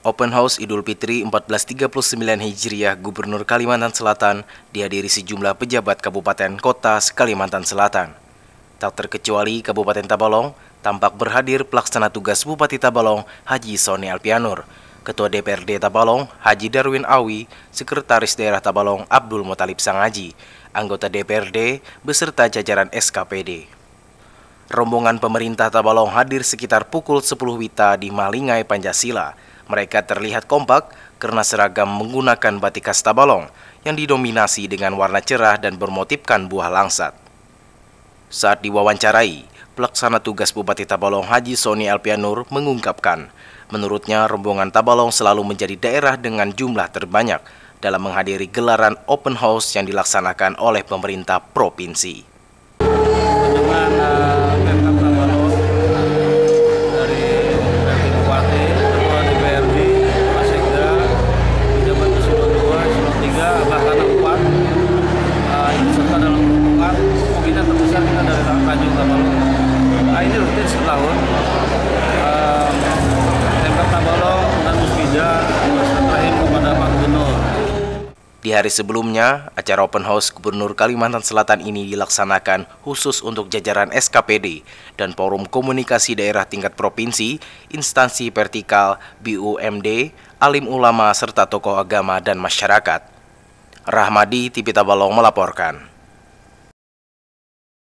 Open House Idul Fitri 1439 Hijriah Gubernur Kalimantan Selatan dihadiri sejumlah pejabat kabupaten kota Kalimantan Selatan. Tak terkecuali Kabupaten Tabalong, tampak berhadir pelaksana tugas Bupati Tabalong Haji Sony Alpianur, Ketua DPRD Tabalong Haji Darwin Awi, Sekretaris Daerah Tabalong Abdul Motalib Sangaji, anggota DPRD beserta jajaran SKPD. Rombongan pemerintah Tabalong hadir sekitar pukul 10 Wita di Malingai Pancasila, mereka terlihat kompak karena seragam menggunakan batik khas Tabalong yang didominasi dengan warna cerah dan bermotifkan buah langsat. Saat diwawancarai, pelaksana tugas Bupati Tabalong Haji Sony Alpianur mengungkapkan, menurutnya rombongan Tabalong selalu menjadi daerah dengan jumlah terbanyak dalam menghadiri gelaran open house yang dilaksanakan oleh pemerintah provinsi. hampir setahun um, Tabalong dan Musbida kepada Gubernur. Di hari sebelumnya, acara open house Gubernur Kalimantan Selatan ini dilaksanakan khusus untuk jajaran SKPD dan Forum Komunikasi Daerah Tingkat Provinsi, instansi vertikal BUMD, alim ulama serta tokoh agama dan masyarakat. Rahmadi Tipita Balong melaporkan.